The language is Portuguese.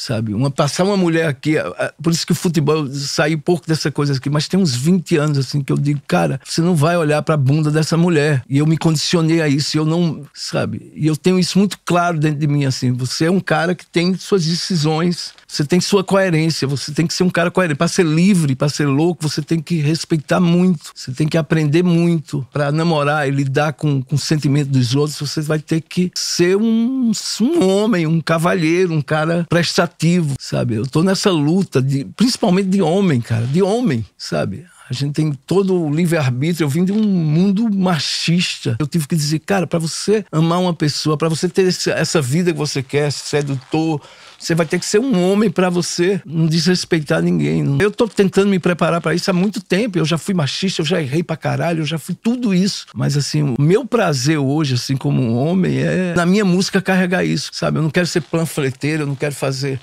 sabe? Uma, passar uma mulher aqui, por isso que o futebol saiu pouco dessa coisa aqui, mas tem uns 20 anos assim que eu digo, cara, você não vai olhar para a bunda dessa mulher. E eu me condicionei a isso, eu não, sabe? E eu tenho isso muito claro dentro de mim assim, você é um cara que tem suas decisões, você tem sua coerência, você tem que ser um cara coerente, para ser livre, para ser louco, você tem que respeitar muito, você tem que aprender muito para namorar e lidar com, com o sentimento dos outros, você vai ter que ser um, um homem, um cavalheiro, um cara prestar ativo, sabe? Eu tô nessa luta, de, principalmente de homem, cara, de homem, sabe? A gente tem todo o livre-arbítrio. Eu vim de um mundo machista. Eu tive que dizer, cara, para você amar uma pessoa, para você ter essa vida que você quer, sedutor, você vai ter que ser um homem para você não desrespeitar ninguém. Eu tô tentando me preparar para isso há muito tempo. Eu já fui machista, eu já errei pra caralho, eu já fui tudo isso. Mas assim, o meu prazer hoje, assim, como um homem, é na minha música carregar isso, sabe? Eu não quero ser panfleteiro, eu não quero fazer